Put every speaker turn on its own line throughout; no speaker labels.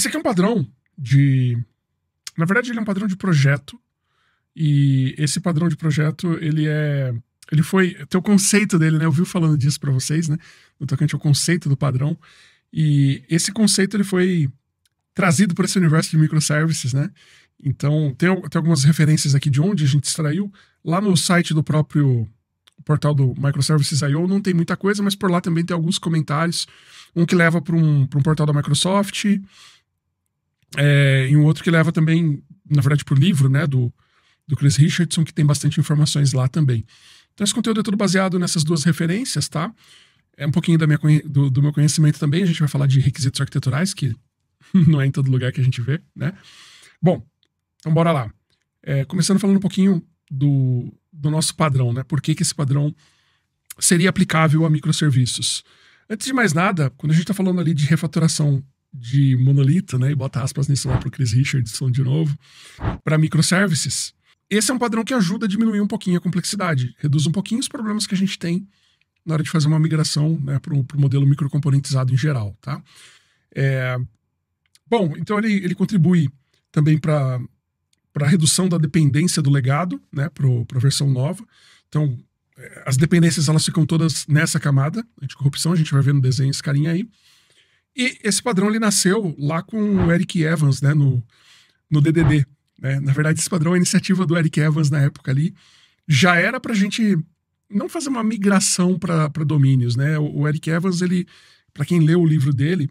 Esse aqui é um padrão de. Na verdade, ele é um padrão de projeto. E esse padrão de projeto, ele é. Ele foi. Tem o conceito dele, né? Eu vi falando disso para vocês, né? No tocante ao conceito do padrão. E esse conceito, ele foi trazido por esse universo de microservices, né? Então, tem, tem algumas referências aqui de onde a gente extraiu. Lá no site do próprio portal do Microservices.io não tem muita coisa, mas por lá também tem alguns comentários. Um que leva para um, um portal da Microsoft, é, e um outro que leva também, na verdade, para o livro né, do, do Chris Richardson, que tem bastante informações lá também. Então, esse conteúdo é todo baseado nessas duas referências, tá? É um pouquinho da minha, do, do meu conhecimento também. A gente vai falar de requisitos arquiteturais, que não é em todo lugar que a gente vê, né? Bom, então bora lá. É, começando falando um pouquinho do, do nosso padrão, né? Por que, que esse padrão seria aplicável a microserviços? Antes de mais nada, quando a gente está falando ali de refatoração de monolito, né? E bota aspas nisso lá pro Chris Richardson de novo, para microservices. Esse é um padrão que ajuda a diminuir um pouquinho a complexidade, reduz um pouquinho os problemas que a gente tem na hora de fazer uma migração né, para o modelo microcomponentizado em geral, tá? É... Bom, então ele, ele contribui também para a redução da dependência do legado, né, para a versão nova. Então, é, as dependências elas ficam todas nessa camada De corrupção a gente vai ver no desenho esse carinha aí. E esse padrão ele nasceu lá com o Eric Evans, né, no, no DDD. Né? Na verdade, esse padrão é iniciativa do Eric Evans na época ali. Já era para a gente não fazer uma migração para domínios, né? O, o, Eric Evans, ele, para quem lê o livro dele,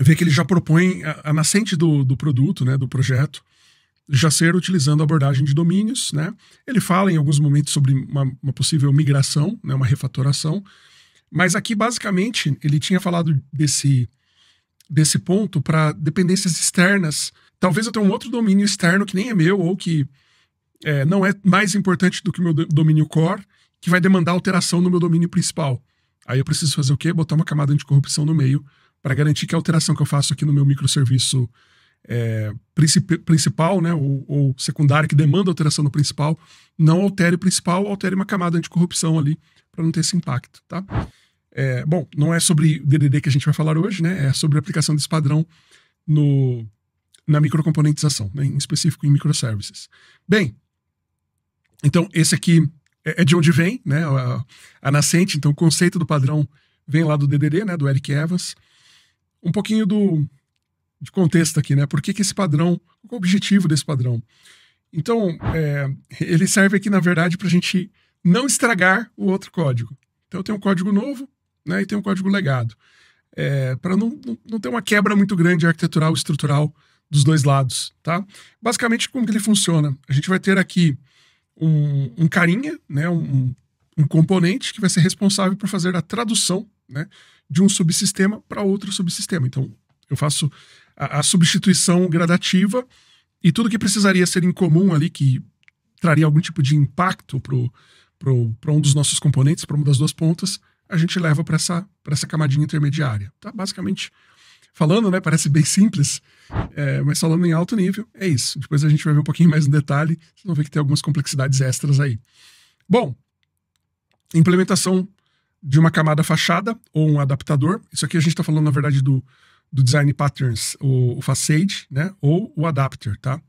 vê que ele já propõe a, a nascente do, do produto, né, do projeto, já ser utilizando a abordagem de domínios, né? Ele fala em alguns momentos sobre uma, uma possível migração, né, uma refatoração, mas aqui, basicamente, ele tinha falado desse, desse ponto para dependências externas. Talvez eu tenha um outro domínio externo que nem é meu ou que é, não é mais importante do que o meu domínio core, que vai demandar alteração no meu domínio principal. Aí eu preciso fazer o quê? Botar uma camada de corrupção no meio para garantir que a alteração que eu faço aqui no meu microserviço é, princip principal, né, ou, ou que demanda alteração no principal, não altere o principal, altere uma camada de corrupção ali para não ter esse impacto, tá? É, bom, não é sobre DDD que a gente vai falar hoje, né? É sobre a aplicação desse padrão no, na microcomponentização, né? em específico em microservices. Bem, então esse aqui é, é de onde vem, né? A, a, nascente, então o conceito do padrão vem lá do DDD, né? Do Eric Evans. Um pouquinho do de contexto aqui, né? Por que, que esse padrão, qual é o objetivo desse padrão? Então, é, ele serve aqui, na verdade, para a gente não estragar o outro código. Então, eu tenho um código novo, né, e tem um código legado. É, para não, não, não, ter uma quebra muito grande arquitetural e estrutural dos dois lados, tá? Basicamente, como que ele funciona? A gente vai ter aqui um, um carinha, né, um, um componente que vai ser responsável por fazer a tradução né, de um subsistema para outro subsistema. Então, eu faço a, a, substituição gradativa e tudo que precisaria ser em comum ali, que traria algum tipo de impacto para um dos nossos componentes, para uma das duas pontas, a gente leva para essa, pra essa camadinha intermediária. Tá? Basicamente, falando, né? Parece bem simples, é, mas falando em alto nível, é isso. Depois a gente vai ver um pouquinho mais no detalhe, vocês vão ver que tem algumas complexidades extras aí. Bom, implementação de uma camada fachada ou um adaptador. Isso aqui a gente está falando, na verdade, do, do Design Patterns, o, o Facade, né? Ou o Adapter, tá?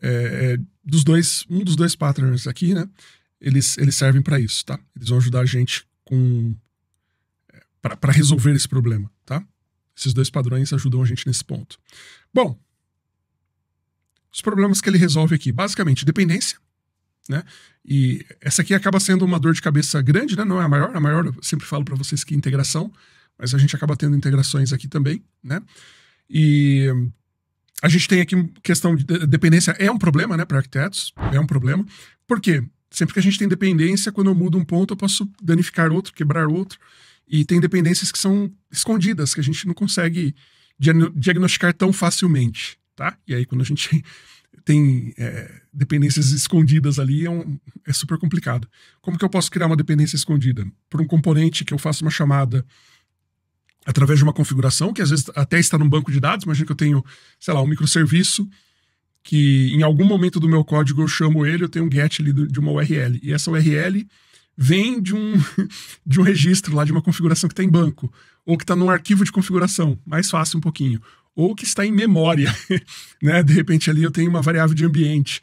É, é, dos dois, um dos dois patterns aqui, né? Eles, eles servem para isso, tá? Eles vão ajudar a gente com para resolver esse problema, tá? Esses dois padrões ajudam a gente nesse ponto. Bom, os problemas que ele resolve aqui, basicamente, dependência, né? E essa aqui acaba sendo uma dor de cabeça grande, né? Não é a maior, a maior eu sempre falo para vocês que é integração, mas a gente acaba tendo integrações aqui também, né? E a gente tem aqui questão de dependência é um problema, né, para arquitetos, é um problema. Por quê? Sempre que a gente tem dependência, quando eu mudo um ponto, eu posso danificar outro, quebrar outro. E tem dependências que são escondidas, que a gente não consegue diagnosticar tão facilmente, tá? E aí, quando a gente tem é, dependências escondidas ali, é, um, é super complicado. Como que eu posso criar uma dependência escondida? Por um componente que eu faço uma chamada através de uma configuração, que às vezes até está num banco de dados, imagina que eu tenho, sei lá, um microserviço que em algum momento do meu código eu chamo ele, eu tenho um get ali de uma URL. E essa URL vem de um, de um registro lá, de uma configuração que está em banco, ou que está num arquivo de configuração, mais fácil um pouquinho, ou que está em memória, né? De repente ali eu tenho uma variável de ambiente,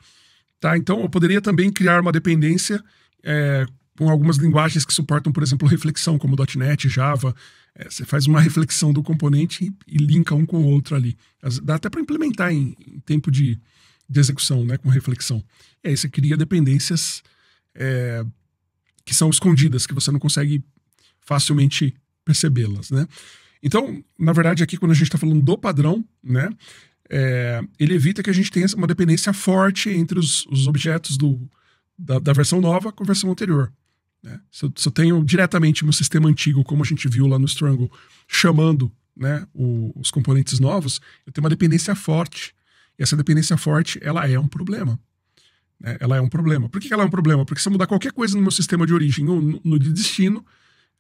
tá? Então eu poderia também criar uma dependência é, com algumas linguagens que suportam, por exemplo, reflexão, como .NET, Java. É, você faz uma reflexão do componente e, e linka um com o outro ali. Dá até para implementar em, em tempo de, de, execução, né? Com reflexão. E aí você cria dependências... É, que são escondidas, que você não consegue facilmente percebê-las, né? Então, na verdade, aqui quando a gente está falando do padrão, né, é, ele evita que a gente tenha uma dependência forte entre os, os objetos do, da, da, versão nova com a versão anterior. Né? Se, eu, se, eu, tenho diretamente meu sistema antigo, como a gente viu lá no Strangle, chamando né, o, os componentes novos, eu tenho uma dependência forte. E essa dependência forte, ela é um problema. Né? Ela é um problema. Por que ela é um problema? Porque se eu mudar qualquer coisa no meu sistema de origem ou no de destino,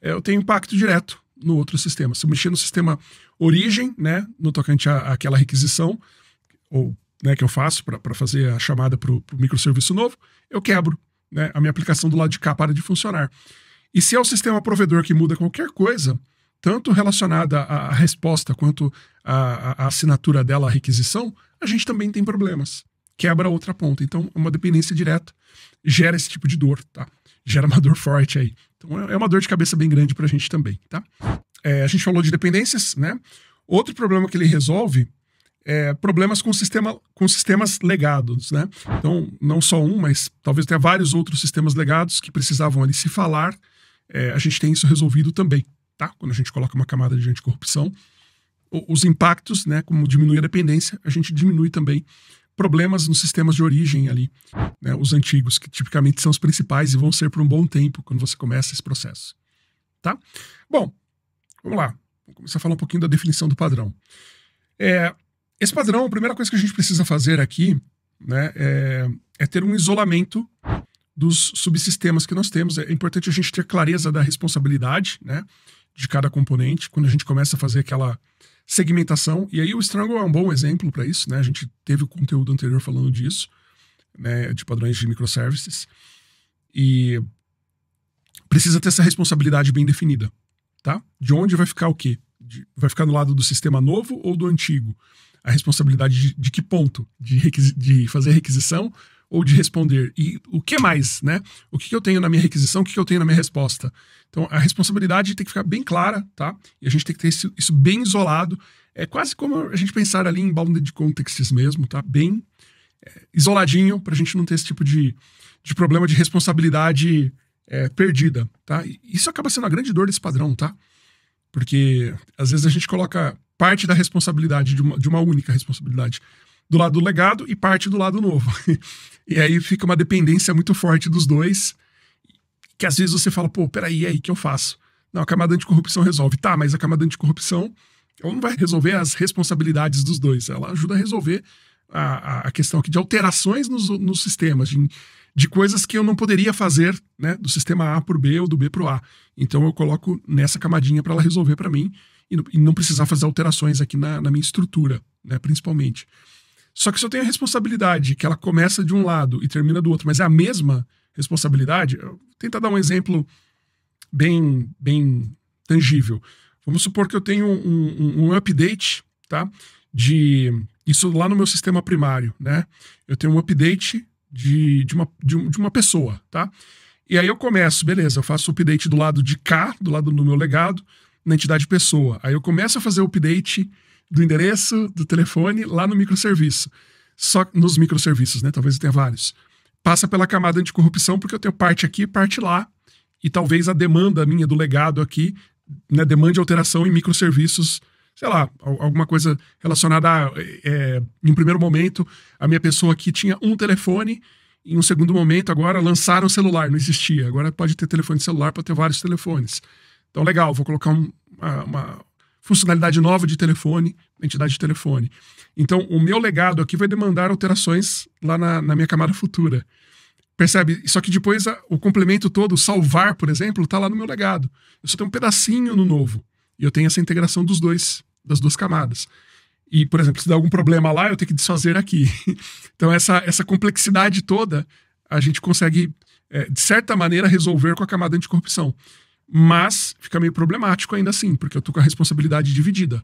é, eu tenho impacto direto no outro sistema. Se eu mexer no sistema origem, né, no tocante à, àquela requisição, ou né, que eu faço para fazer a chamada para o microserviço novo, eu quebro. Né, a minha aplicação do lado de cá para de funcionar. E se é o sistema provedor que muda qualquer coisa, tanto relacionada à resposta quanto à, à assinatura dela à requisição, a gente também tem problemas quebra a outra ponta. Então, uma dependência direta gera esse tipo de dor, tá? Gera uma dor forte aí. Então, é, é uma dor de cabeça bem grande pra gente também, tá? É, a gente falou de dependências, né? Outro problema que ele resolve é, problemas com, sistema, com sistemas legados, né? Então, não só um, mas talvez tenha vários outros sistemas legados que precisavam ali se falar. É, a gente tem isso resolvido também, tá? Quando a gente coloca uma camada de anticorrupção, os impactos, né? Como diminui a dependência, a gente diminui também problemas nos sistemas de origem ali, né, os antigos, que tipicamente são os principais e vão ser por um bom tempo quando você começa esse processo. Tá? Bom, vamos lá. Vamos começar a falar um pouquinho da definição do padrão. É, esse padrão, a primeira coisa que a gente precisa fazer aqui né, é, é ter um isolamento dos subsistemas que nós temos. É importante a gente ter clareza da responsabilidade né, de cada componente. Quando a gente começa a fazer aquela segmentação. E aí o Strangle é um bom exemplo para isso, né? A gente teve o conteúdo anterior falando disso, né? De padrões de microservices. E precisa ter essa responsabilidade bem definida, tá? De onde vai ficar o quê? De, vai ficar no lado do sistema novo ou do antigo? A responsabilidade de, de que ponto? De, de fazer requisição ou de responder. E o que mais, né? O que, eu tenho na minha requisição, o que, que eu tenho na minha resposta. Então, a responsabilidade tem que ficar bem clara, tá? E a gente tem que ter isso, isso bem isolado. É quase como a gente pensar ali em bounded contexts mesmo, tá? Bem é, isoladinho, para a gente não ter esse tipo de, de problema de responsabilidade é, perdida, tá? E isso acaba sendo a grande dor desse padrão, tá? Porque às vezes a gente coloca parte da responsabilidade, de uma, de uma única responsabilidade do lado do legado e parte do lado novo. e aí fica uma dependência muito forte dos dois, que às vezes você fala, pô, peraí, e aí, o que eu faço? Não, a camada anticorrupção resolve. Tá, mas a camada anticorrupção ela não vai resolver as responsabilidades dos dois, ela ajuda a resolver a, a questão aqui de alterações nos, nos sistemas, de, de coisas que eu não poderia fazer, né, do sistema A para o B ou do B para o A. Então eu coloco nessa camadinha para ela resolver para mim e não, e não, precisar fazer alterações aqui na, na minha estrutura, né, principalmente. Só que eu tenho a responsabilidade, que ela começa de um lado e termina do outro, mas é a mesma responsabilidade. Tenta dar um exemplo bem, bem tangível. Vamos supor que eu tenho um, um, um update, tá? De isso lá no meu sistema primário, né? Eu tenho um update de, de, uma, de, de uma pessoa, tá? E aí eu começo, beleza, eu faço o update do lado de cá, do lado do meu legado, na entidade pessoa. Aí eu começo a fazer o update do endereço, do telefone, lá no microserviço. Só nos microserviços, né? Talvez eu tenha vários. Passa pela camada anticorrupção, porque eu tenho parte aqui, parte lá. E talvez a demanda minha do legado aqui, né, demande alteração em microserviços sei lá, alguma coisa relacionada a. É, em um primeiro momento, a minha pessoa aqui tinha um telefone, em um segundo momento, agora lançaram o celular, não existia. Agora pode ter telefone celular, pode ter vários telefones. Então, legal, vou colocar um, uma, funcionalidade nova de telefone, entidade de telefone. Então, o meu legado aqui vai demandar alterações lá na, na minha camada futura. Percebe? Só que depois a, o complemento todo, salvar, por exemplo, está lá no meu legado. Eu só tenho um pedacinho no novo. E eu tenho essa integração dos dois, das duas camadas. E, por exemplo, se der algum problema lá, eu tenho que desfazer aqui. então, essa, essa complexidade toda, a gente consegue, é, de certa maneira, resolver com a camada anticorrupção. Mas fica meio problemático ainda assim, porque eu tô com a responsabilidade dividida.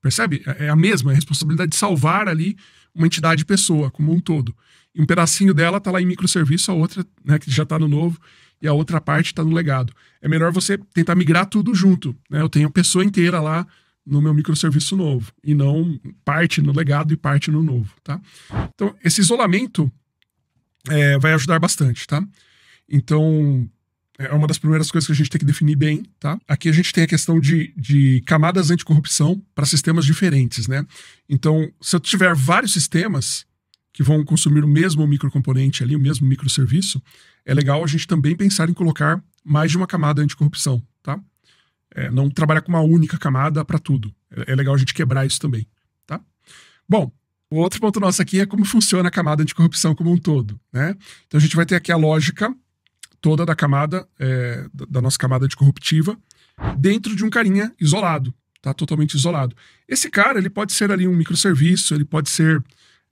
Percebe? É, é a mesma, é a responsabilidade de salvar ali uma entidade pessoa, como um todo. E um pedacinho dela tá lá em microserviço, a outra, né, que já tá no novo, e a outra parte tá no legado. É melhor você tentar migrar tudo junto, né? Eu tenho a pessoa inteira lá no meu microserviço novo, e não parte no legado e parte no novo, tá? Então, esse isolamento é, vai ajudar bastante, tá? Então, é uma das primeiras coisas que a gente tem que definir bem, tá? Aqui a gente tem a questão de, de camadas anticorrupção para sistemas diferentes, né? Então, se eu tiver vários sistemas que vão consumir o mesmo microcomponente ali, o mesmo microserviço, é legal a gente também pensar em colocar mais de uma camada anticorrupção, tá? É, não trabalhar com uma única camada para tudo. É, é legal a gente quebrar isso também, tá? Bom, o outro ponto nosso aqui é como funciona a camada anticorrupção como um todo, né? Então a gente vai ter aqui a lógica toda da camada, é, da nossa camada de corruptiva, dentro de um carinha isolado, tá? Totalmente isolado. Esse cara, ele pode ser ali um microserviço, ele pode ser,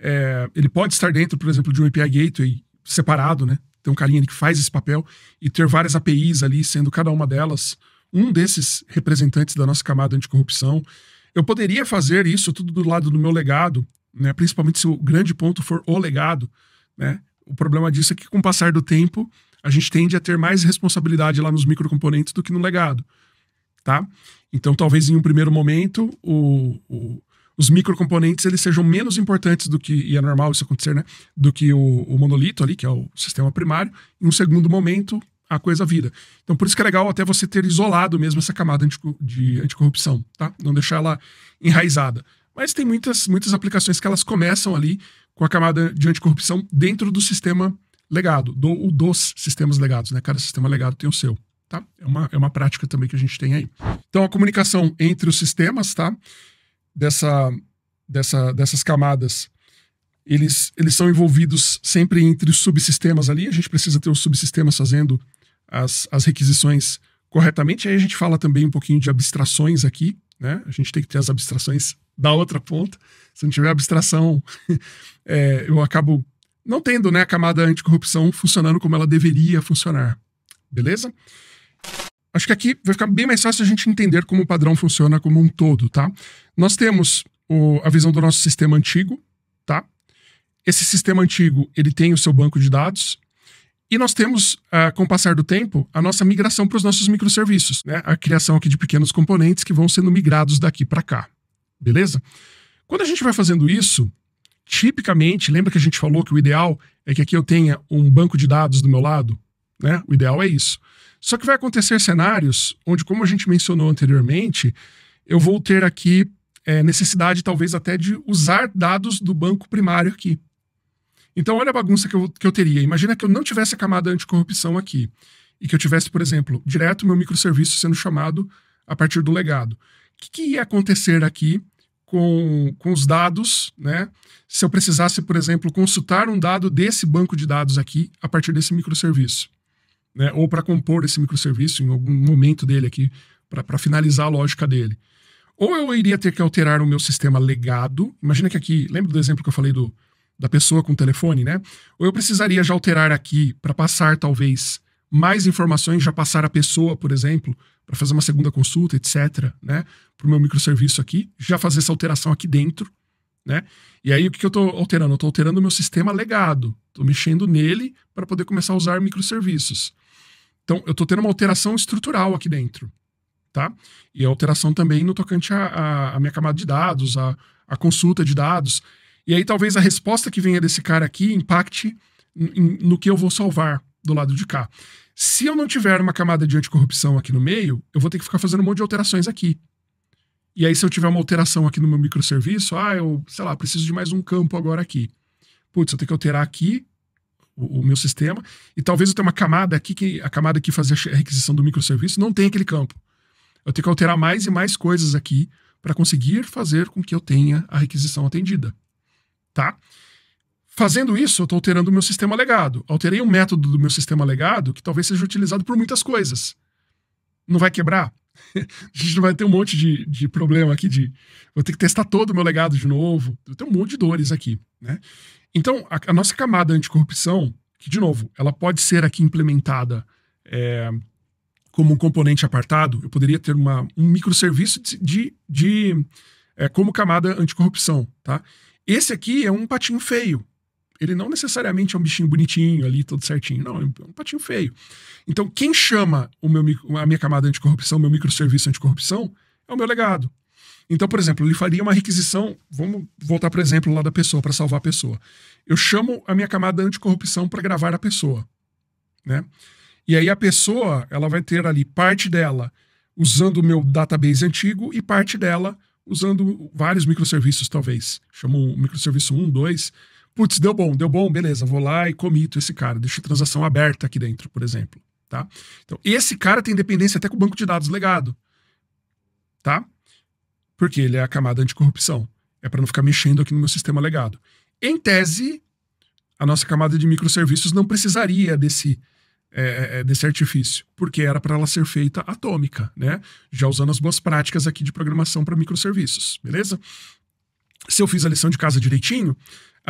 é, ele pode estar dentro, por exemplo, de um API Gateway separado, né? Tem um carinha ali que faz esse papel e ter várias APIs ali, sendo cada uma delas um desses representantes da nossa camada anticorrupção. Eu poderia fazer isso tudo do lado do meu legado, né? principalmente se o grande ponto for o legado. Né? O problema disso é que, com o passar do tempo, a gente tende a ter mais responsabilidade lá nos microcomponentes do que no legado, tá? Então, talvez em um primeiro momento, o, o, os microcomponentes eles sejam menos importantes do que, e é normal isso acontecer, né? Do que o, o monolito ali, que é o sistema primário. Em um segundo momento, a coisa vira. Então, por isso que é legal até você ter isolado mesmo essa camada de anticorrupção, tá? Não deixar ela enraizada. Mas tem muitas, muitas aplicações que elas começam ali com a camada de anticorrupção dentro do sistema legado, do, o dos sistemas legados, né? Cada sistema legado tem o seu. Tá? É, uma, é uma prática também que a gente tem aí. Então, a comunicação entre os sistemas, tá? Dessa, dessa, dessas camadas, eles, eles são envolvidos sempre entre os subsistemas ali. A gente precisa ter os subsistemas fazendo as, as requisições corretamente. Aí a gente fala também um pouquinho de abstrações aqui, né? A gente tem que ter as abstrações da outra ponta. Se não tiver abstração, é, eu acabo não tendo né, a camada anticorrupção funcionando como ela deveria funcionar. Beleza? Acho que aqui vai ficar bem mais fácil a gente entender como o padrão funciona como um todo, tá? Nós temos o, a visão do nosso sistema antigo, tá? Esse sistema antigo, ele tem o seu banco de dados, e nós temos, uh, com o passar do tempo, a nossa migração para os nossos microserviços, né? A criação aqui de pequenos componentes que vão sendo migrados daqui para cá. Beleza? Quando a gente vai fazendo isso, Tipicamente, lembra que a gente falou que o ideal é que aqui eu tenha um banco de dados do meu lado? Né? O ideal é isso. Só que vai acontecer cenários onde, como a gente mencionou anteriormente, eu vou ter aqui é, necessidade, talvez, até de usar dados do banco primário aqui. Então, olha a bagunça que eu, que eu teria. Imagina que eu não tivesse a camada anticorrupção aqui e que eu tivesse, por exemplo, direto meu microserviço sendo chamado a partir do legado. O que, que ia acontecer aqui com, com os dados, né? Se eu precisasse, por exemplo, consultar um dado desse banco de dados aqui a partir desse microserviço, né? Ou para compor esse microserviço em algum momento dele aqui, para finalizar a lógica dele. Ou eu iria ter que alterar o meu sistema legado. Imagina que aqui, lembra do exemplo que eu falei do, da pessoa com o telefone, né? Ou eu precisaria já alterar aqui para passar, talvez, mais informações, já passar a pessoa, por exemplo, para fazer uma segunda consulta, etc., né? Para o meu microserviço aqui, já fazer essa alteração aqui dentro, né? E aí o que, que eu estou alterando? Eu estou alterando o meu sistema legado, estou mexendo nele para poder começar a usar microserviços. Então, eu estou tendo uma alteração estrutural aqui dentro, tá? E a alteração também no tocante à minha camada de dados, à consulta de dados. E aí talvez a resposta que venha desse cara aqui impacte no que eu vou salvar, do lado de cá. Se eu não tiver uma camada de anticorrupção aqui no meio, eu vou ter que ficar fazendo um monte de alterações aqui. E aí, se eu tiver uma alteração aqui no meu microserviço, ah, eu, sei lá, preciso de mais um campo agora aqui. Putz, eu tenho que alterar aqui o, o meu sistema. E talvez eu tenha uma camada aqui, que a camada que fazia a requisição do microserviço não tem aquele campo. Eu tenho que alterar mais e mais coisas aqui para conseguir fazer com que eu tenha a requisição atendida. Tá? Fazendo isso, eu estou alterando o meu sistema legado. Alterei um método do meu sistema legado que talvez seja utilizado por muitas coisas. Não vai quebrar? A gente não vai ter um monte de, de problema aqui de vou ter que testar todo o meu legado de novo. Tenho um monte de dores aqui, né? Então, a, a nossa camada anticorrupção, que, de novo, ela pode ser aqui implementada é, como um componente apartado, eu poderia ter uma, um microserviço de, de, de é, como camada anticorrupção, tá? Esse aqui é um patinho feio, ele não necessariamente é um bichinho bonitinho ali, todo certinho. Não, é um patinho feio. Então, quem chama o meu, a minha camada anticorrupção, meu microserviço anticorrupção, é o meu legado. Então, por exemplo, ele faria uma requisição. Vamos voltar para o exemplo lá da pessoa, para salvar a pessoa. Eu chamo a minha camada anticorrupção para gravar a pessoa. Né? E aí a pessoa ela vai ter ali parte dela usando o meu database antigo e parte dela usando vários microserviços, talvez. Chamo microserviço 1, 2, Putz, deu bom, deu bom, beleza, vou lá e comito esse cara, deixo a transação aberta aqui dentro, por exemplo. Tá? Então, esse cara tem dependência até com o banco de dados legado. Tá? Porque ele é a camada anticorrupção. É para não ficar mexendo aqui no meu sistema legado. Em tese, a nossa camada de microserviços não precisaria desse, é, é, é desse artifício, porque era para ela ser feita atômica, né? Já usando as boas práticas aqui de programação para microserviços, beleza? Se eu fiz a lição de casa direitinho,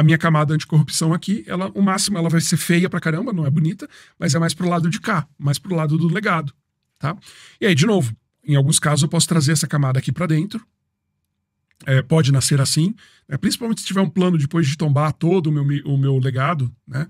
a minha camada anticorrupção aqui, ela, o máximo ela vai ser feia pra caramba, não é bonita, mas é mais pro lado de cá, mais pro lado do legado, tá? E aí, de novo, em alguns casos eu posso trazer essa camada aqui para dentro, é, pode nascer assim, né? principalmente se tiver um plano depois de tombar todo o meu, o meu legado, né?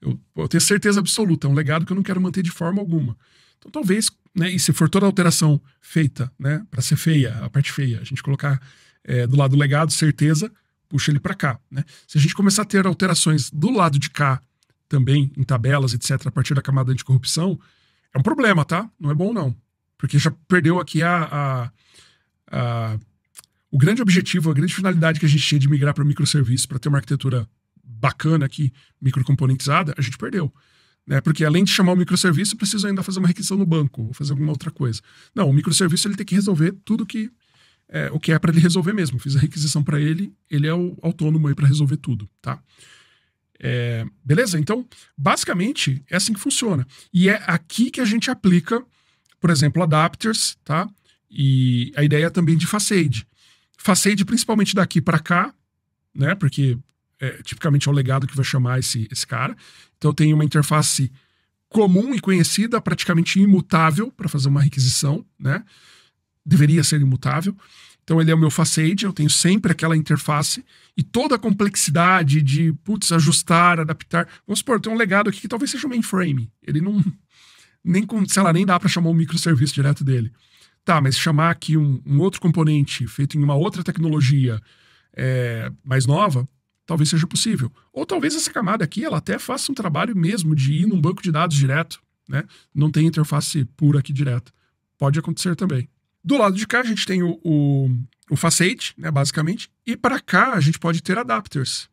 Eu, eu tenho certeza absoluta, é um legado que eu não quero manter de forma alguma. Então, talvez, né, e se for toda alteração feita, né, para ser feia, a parte feia, a gente colocar é, do lado do legado, certeza, puxa ele para cá. Né? Se a gente começar a ter alterações do lado de cá também, em tabelas, etc., a partir da camada anticorrupção, é um problema, tá? Não é bom, não. Porque já perdeu aqui a, a, a o grande objetivo, a grande finalidade que a gente tinha de migrar para microserviços, para ter uma arquitetura bacana aqui, microcomponentizada, a gente perdeu. Né? Porque além de chamar o microserviço, eu preciso ainda fazer uma requisição no banco, ou fazer alguma outra coisa. Não, o microserviço ele tem que resolver tudo que é, o que é para ele resolver mesmo. Fiz a requisição para ele, ele é o autônomo aí para resolver tudo, tá? É, beleza? Então, basicamente, é assim que funciona. E é aqui que a gente aplica, por exemplo, adapters, tá? E a ideia também de facade. Facade principalmente daqui para cá, né? Porque é, tipicamente é o legado que vai chamar esse, esse cara. Então, tem uma interface comum e conhecida, praticamente imutável para fazer uma requisição, né? deveria ser imutável. Então ele é o meu facade, eu tenho sempre aquela interface e toda a complexidade de, putz, ajustar, adaptar. Vamos supor, tem um legado aqui que talvez seja um mainframe. Ele não, nem, sei lá, nem dá para chamar um microserviço direto dele. Tá, mas chamar aqui um, um outro componente feito em uma outra tecnologia é, mais nova, talvez seja possível. Ou talvez essa camada aqui, ela até faça um trabalho mesmo de ir num banco de dados direto, né? Não tem interface pura aqui direto. Pode acontecer também. Do lado de cá, a gente tem o, o, o facete, né, basicamente, e para cá a gente pode ter adapters.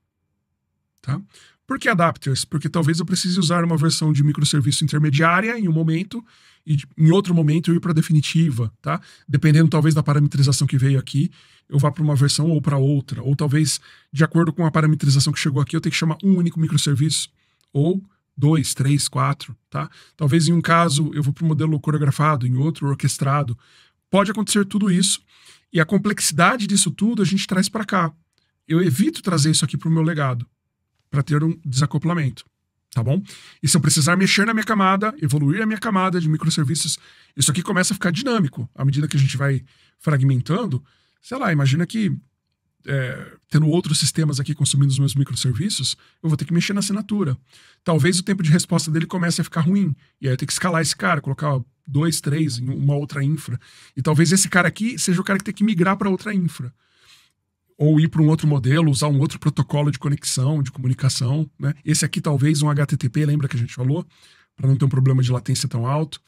Tá? Por que adapters? Porque talvez eu precise usar uma versão de microserviço intermediária em um momento e em outro momento eu ir para definitiva, tá? Dependendo talvez da parametrização que veio aqui, eu vá para uma versão ou para outra, ou talvez de acordo com a parametrização que chegou aqui, eu tenho que chamar um único microserviço ou dois, três, quatro, tá? Talvez em um caso eu vou para o modelo coreografado, em outro orquestrado pode acontecer tudo isso. E a complexidade disso tudo a gente traz para cá. Eu evito trazer isso aqui para o meu legado, para ter um desacoplamento, tá bom? E se eu precisar mexer na minha camada, evoluir a minha camada de microserviços, isso aqui começa a ficar dinâmico. À medida que a gente vai fragmentando, sei lá, imagina que é, tendo outros sistemas aqui consumindo os meus microserviços, eu vou ter que mexer na assinatura. Talvez o tempo de resposta dele comece a ficar ruim. E aí eu tenho que escalar esse cara, colocar dois, três em uma outra infra. E talvez esse cara aqui seja o cara que tem que migrar para outra infra. Ou ir para um outro modelo, usar um outro protocolo de conexão, de comunicação. Né? Esse aqui talvez um HTTP, lembra que a gente falou? Para não ter um problema de latência tão alto.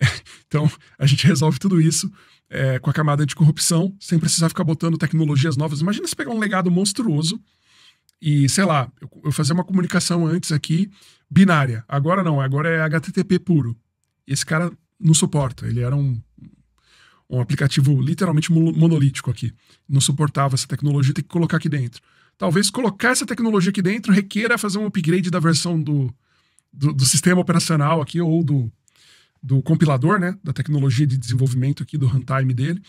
então, a gente resolve tudo isso é, com a camada de corrupção, sem precisar ficar botando tecnologias novas. Imagina se pegar um legado monstruoso e, sei lá, eu, eu fazer uma comunicação antes aqui binária. Agora não, agora é HTTP puro. Esse cara não suporta. Ele era um, um aplicativo literalmente monolítico aqui. Não suportava essa tecnologia, tem que colocar aqui dentro. Talvez colocar essa tecnologia aqui dentro requeira fazer um upgrade da versão do, do, do sistema operacional aqui ou do, do compilador, né? Da tecnologia de desenvolvimento aqui, do runtime dele.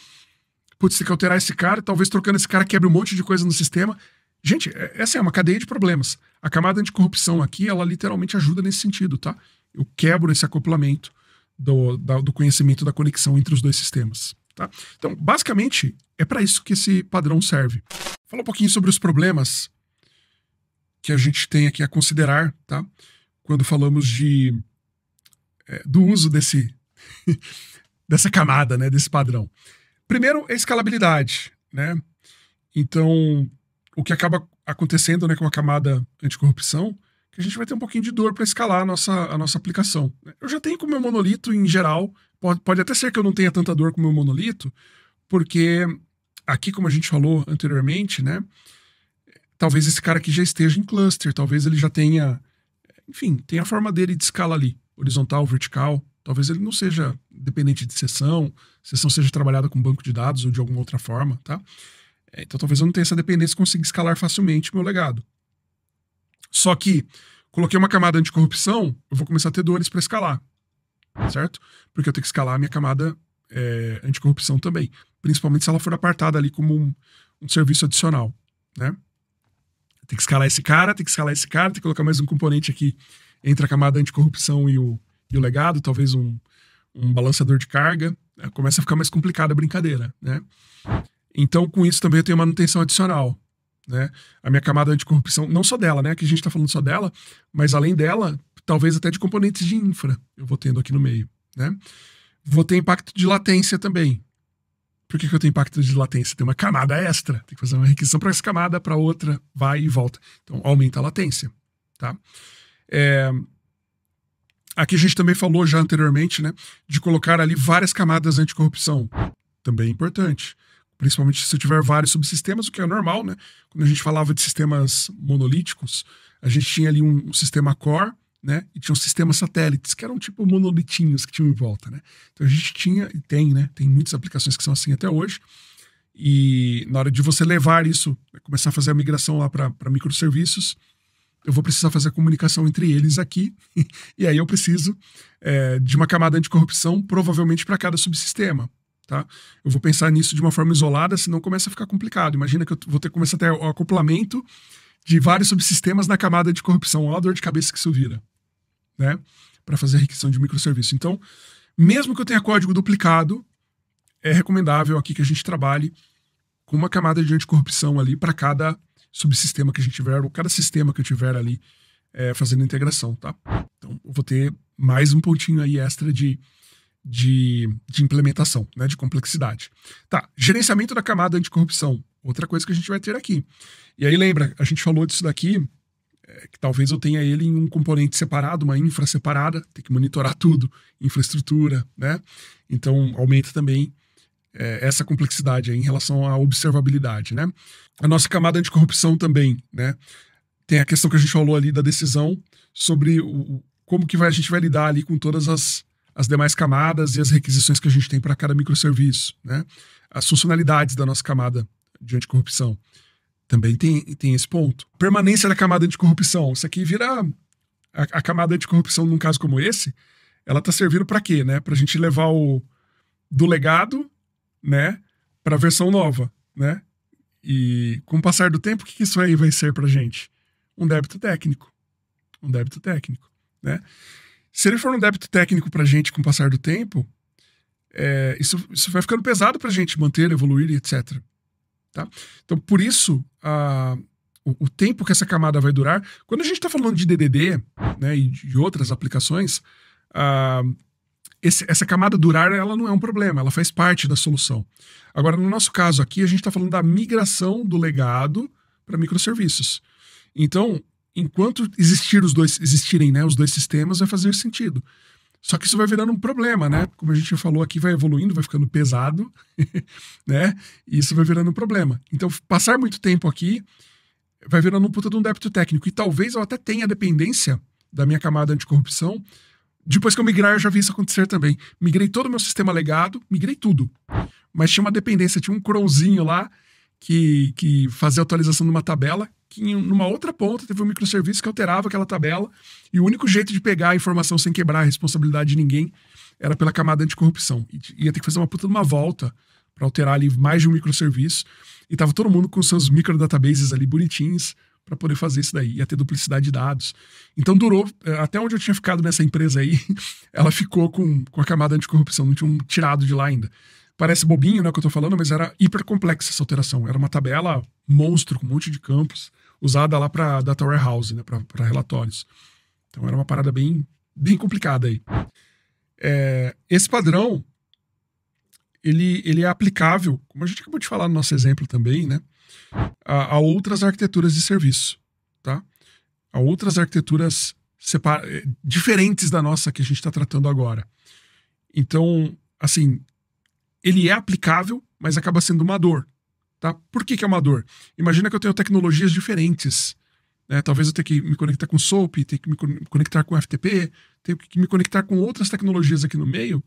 Putz, tem que alterar esse cara, talvez trocando esse cara quebre um monte de coisa no sistema. Gente, é, essa é uma cadeia de problemas. A camada anticorrupção aqui, ela literalmente ajuda nesse sentido, tá? Eu quebro esse acoplamento do, da, do conhecimento da conexão entre os dois sistemas. Tá? Então, basicamente, é para isso que esse padrão serve. Falar um pouquinho sobre os problemas que a gente tem aqui a considerar, tá? Quando falamos de é, do uso desse dessa camada, né, desse padrão. Primeiro, é a escalabilidade, né? Então, o que acaba acontecendo, né, com a camada anticorrupção que a gente vai ter um pouquinho de dor para escalar a nossa, a nossa aplicação. Eu já tenho com o meu monolito em geral, pode, pode até ser que eu não tenha tanta dor com o meu monolito, porque aqui, como a gente falou anteriormente, né, talvez esse cara aqui já esteja em cluster, talvez ele já tenha, enfim, tem a forma dele de escala ali, horizontal, vertical, talvez ele não seja dependente de sessão, sessão seja trabalhada com banco de dados ou de alguma outra forma, tá? Então talvez eu não tenha essa dependência e consiga escalar facilmente o meu legado. Só que coloquei uma camada anticorrupção, eu vou começar a ter dores para escalar, certo? Porque eu tenho que escalar a minha camada é, anticorrupção também, principalmente se ela for apartada ali como um, um serviço adicional, né? Tem que escalar esse cara, tem que escalar esse cara, tem que colocar mais um componente aqui entre a camada anticorrupção e o, e o legado, talvez um, um balançador de carga. Eh, começa a ficar mais complicada a brincadeira, né? Então, com isso também eu tenho manutenção adicional. Né? A minha camada anticorrupção, não só dela, né? Que a gente está falando só dela, mas além dela, talvez até de componentes de infra eu vou tendo aqui no meio, né? Vou ter impacto de latência também. Por que, que eu tenho impacto de latência? Tem uma camada extra, tem que fazer uma requisição para essa camada, para outra, vai e volta. Então aumenta a latência, tá? É... Aqui a gente também falou já anteriormente, né? De colocar ali várias camadas anticorrupção. Também é importante principalmente se tiver vários subsistemas, o que é normal, né? Quando a gente falava de sistemas monolíticos, a gente tinha ali um, sistema core, né? E tinha um sistema satélites, que eram tipo monolitinhos que tinham em volta, né? Então a gente tinha e tem, né? Tem muitas aplicações que são assim até hoje. E na hora de você levar isso, né? começar a fazer a migração lá para microserviços, eu vou precisar fazer a comunicação entre eles aqui, e aí eu preciso é, de uma camada anticorrupção, provavelmente para cada subsistema. Tá? Eu vou pensar nisso de uma forma isolada, senão começa a ficar complicado. Imagina que eu vou ter que começar a ter o acoplamento de vários subsistemas na camada de corrupção. Olha a dor de cabeça que isso vira, né? Para fazer a requisição de microserviço. Então, mesmo que eu tenha código duplicado, é recomendável aqui que a gente trabalhe com uma camada de anticorrupção ali para cada subsistema que a gente tiver, ou cada sistema que eu tiver ali é, fazendo integração, tá? Então, eu vou ter mais um pontinho aí extra de de, de implementação, né, de complexidade. Tá, gerenciamento da camada anticorrupção, outra coisa que a gente vai ter aqui. E aí lembra, a gente falou disso daqui, é, que talvez eu tenha ele em um componente separado, uma infra separada, tem que monitorar tudo, infraestrutura, né? Então aumenta também é, essa complexidade em relação à observabilidade, né? A nossa camada anticorrupção também, né? Tem a questão que a gente falou ali da decisão sobre o, como que vai, a gente vai lidar ali com todas as as demais camadas e as requisições que a gente tem para cada microserviço, né? As funcionalidades da nossa camada de anticorrupção. Também tem, tem esse ponto. Permanência da camada anticorrupção. Isso aqui vira. A, a camada anticorrupção, num caso como esse, ela está servindo para quê, né? Para a gente levar o. do legado, né? Para a versão nova, né? E com o passar do tempo, o que, que isso aí vai ser para gente? Um débito técnico. Um débito técnico, né? Se ele for um débito técnico para a gente com o passar do tempo, é, isso, isso vai ficando pesado para a gente manter, evoluir e etc. Tá? Então, por isso, a, o, o, tempo que essa camada vai durar. Quando a gente está falando de DDD né, e de outras aplicações, a, esse, essa camada durar ela não é um problema, ela faz parte da solução. Agora, no nosso caso aqui, a gente está falando da migração do legado para microserviços. Então, enquanto existir os dois, existirem né, os dois sistemas, vai fazer sentido. Só que isso vai virando um problema, né? Como a gente já falou aqui, vai evoluindo, vai ficando pesado, né? E isso vai virando um problema. Então, passar muito tempo aqui vai virando um puta de um débito técnico. E talvez eu até tenha dependência da minha camada anticorrupção. Depois que eu migrar, eu já vi isso acontecer também. Migrei todo o meu sistema legado, migrei tudo. Mas tinha uma dependência, tinha um cronzinho lá que, que a atualização de uma tabela, que em outra ponta teve um microserviço que alterava aquela tabela, e o único jeito de pegar a informação sem quebrar a responsabilidade de ninguém era pela camada anticorrupção. E ia ter que fazer uma puta de uma volta para alterar ali mais de um microserviço, e tava todo mundo com seus microdatabases ali bonitinhos, para poder fazer isso daí. Ia ter duplicidade de dados. Então durou, eh, até onde eu tinha ficado nessa empresa aí, ela ficou com, com a camada anticorrupção, não um tirado de lá ainda. Parece bobinho, né, o que eu tô falando, mas era hiper complexa essa alteração. Era uma tabela monstro com um monte de campos, usada lá para data warehouse, né, para relatórios. Então era uma parada bem, bem complicada aí. É, esse padrão, ele, ele é aplicável, como a gente acabou de falar no nosso exemplo também, né, a, a outras arquiteturas de serviço, tá? A outras arquiteturas eh, diferentes da nossa que a gente está tratando agora. Então, assim, ele é aplicável, mas acaba sendo uma dor. Tá? Por que, que é uma dor? Imagina que eu tenho tecnologias diferentes. Né? Talvez eu tenha que me conectar com SOAP, tenha que me conectar com FTP, tenho que me conectar com outras tecnologias aqui no meio.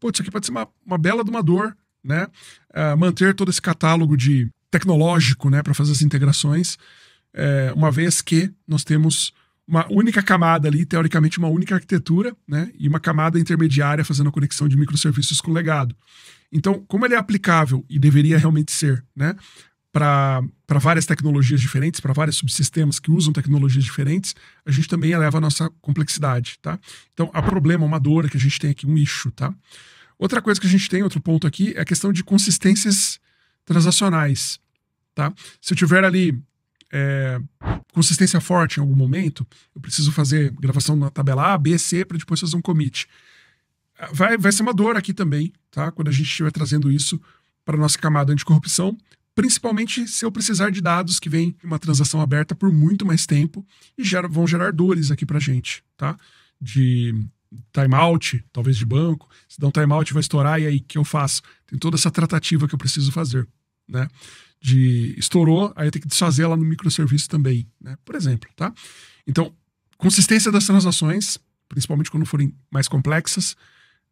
Pô, isso aqui pode ser uma, uma bela de uma dor, né? Uh, manter todo esse catálogo de tecnológico, né, para fazer as integrações, é, uma vez que nós temos uma única camada ali, teoricamente uma única arquitetura, né? E uma camada intermediária fazendo a conexão de microserviços com o legado. Então, como ele é aplicável e deveria realmente ser, né? Para várias tecnologias diferentes, para vários subsistemas que usam tecnologias diferentes, a gente também eleva a nossa complexidade, tá? Então, há problema, uma dor que a gente tem aqui, um issue, tá? Outra coisa que a gente tem, outro ponto aqui, é a questão de consistências transacionais, tá? Se eu tiver ali é, consistência forte em algum momento, eu preciso fazer gravação na tabela A, B, C para depois fazer um commit. Vai, vai ser uma dor aqui também, tá? Quando a gente estiver trazendo isso para nossa camada anticorrupção, principalmente se eu precisar de dados que vêm uma transação aberta por muito mais tempo e gera, vão gerar dores aqui para gente, tá? De timeout, talvez de banco, se dá um timeout vai estourar e aí o que eu faço? Tem toda essa tratativa que eu preciso fazer, né? de estourou, aí tem que desfazer ela no microserviço também, né? Por exemplo, tá? Então, consistência das transações, principalmente quando forem mais complexas,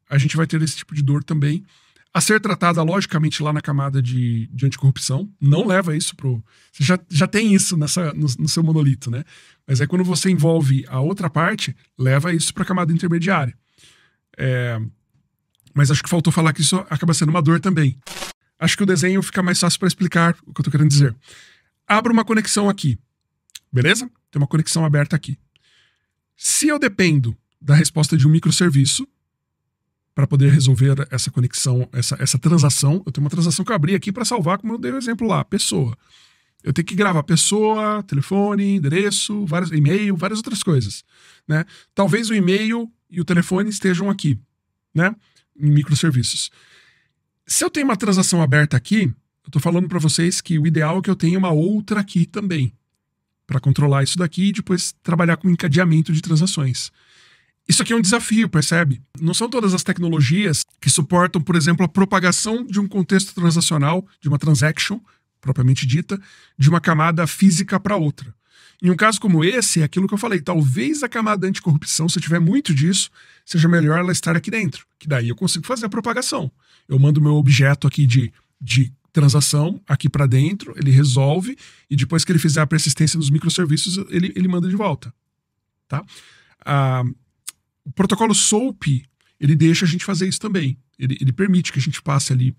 a gente vai ter esse tipo de dor também. A ser tratada, logicamente, lá na camada de, de anticorrupção, não leva isso pro. Você já, já tem isso nessa, no, no seu monolito, né? Mas é quando você envolve a outra parte, leva isso para a camada intermediária. É, mas acho que faltou falar que isso acaba sendo uma dor também. Acho que o desenho fica mais fácil para explicar o que eu tô querendo dizer. Abra uma conexão aqui, beleza? Tem uma conexão aberta aqui. Se eu dependo da resposta de um microserviço para poder resolver essa conexão, essa, essa transação, eu tenho uma transação que eu abri aqui para salvar, como eu dei o um exemplo lá, pessoa. Eu tenho que gravar pessoa, telefone, endereço, vários, e-mail, várias outras coisas. Né? Talvez o e-mail e o telefone estejam aqui, né? Em microserviços. Se eu tenho uma transação aberta aqui, eu estou falando para vocês que o ideal é que eu tenha uma outra aqui também, para controlar isso daqui e depois trabalhar com encadeamento de transações. Isso aqui é um desafio, percebe? Não são todas as tecnologias que suportam, por exemplo, a propagação de um contexto transacional, de uma transaction, propriamente dita, de uma camada física para outra. Em um caso como esse, é aquilo que eu falei, talvez a camada anticorrupção, se tiver muito disso, seja melhor ela estar aqui dentro, que daí eu consigo fazer a propagação. Eu mando meu objeto aqui de, de transação aqui para dentro, ele resolve, e depois que ele fizer a persistência nos microserviços, ele, ele manda de volta. Tá? Ah, o protocolo SOAP, ele deixa a gente fazer isso também. Ele, ele permite que a gente passe ali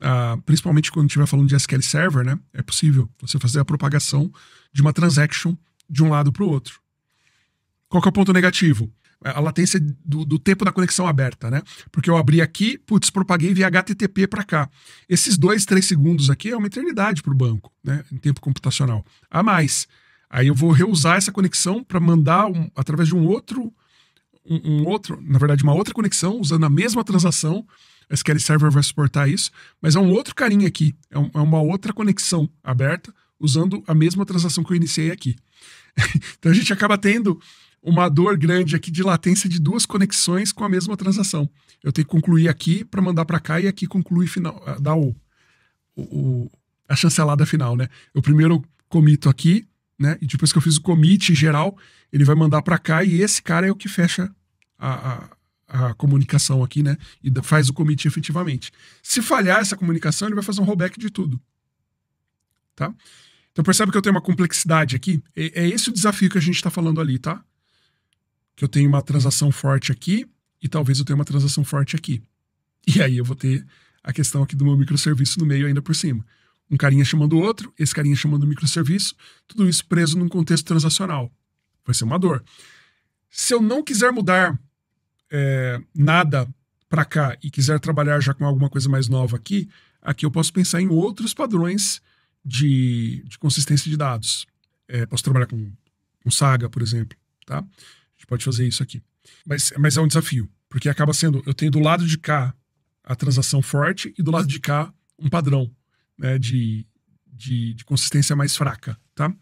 ah, principalmente quando estiver falando de SQL Server, né, é possível você fazer a propagação de uma transaction de um lado para o outro. Qual que é o ponto negativo? A latência do, do, tempo da conexão aberta, né? Porque eu abri aqui, putz, propaguei via HTTP para cá. Esses dois, três segundos aqui é uma eternidade para o banco, né? Em tempo computacional. A mais, aí eu vou reusar essa conexão para mandar um, através de um outro, um, um outro, na verdade, uma outra conexão usando a mesma transação o SQL Server vai suportar isso, mas é um outro carinha aqui, é, um, é uma outra conexão aberta usando a mesma transação que eu iniciei aqui. então a gente acaba tendo uma dor grande aqui de latência de duas conexões com a mesma transação. Eu tenho que concluir aqui para mandar para cá e aqui concluir final, dar o, o, a chancelada final, né? Eu primeiro comito aqui, né? E depois que eu fiz o commit geral, ele vai mandar para cá e esse cara é o que fecha a, a comunicação aqui, né? E faz o commit efetivamente. Se falhar essa comunicação, ele vai fazer um rollback de tudo. Tá? Então percebe que eu tenho uma complexidade aqui? É, é esse o desafio que a gente está falando ali, tá? Que eu tenho uma transação forte aqui e talvez eu tenha uma transação forte aqui. E aí eu vou ter a questão aqui do meu microserviço no meio ainda por cima. Um carinha chamando o outro, esse carinha chamando o microserviço, tudo isso preso num contexto transacional. Vai ser uma dor. Se eu não quiser mudar é, nada para cá e quiser trabalhar já com alguma coisa mais nova aqui, aqui eu posso pensar em outros padrões de, de consistência de dados. É, posso trabalhar com, com Saga, por exemplo, tá? A gente pode fazer isso aqui. Mas, mas é um desafio, porque acaba sendo, eu tenho do lado de cá a transação forte e do lado de cá um padrão né, de, de, de consistência mais fraca, tá?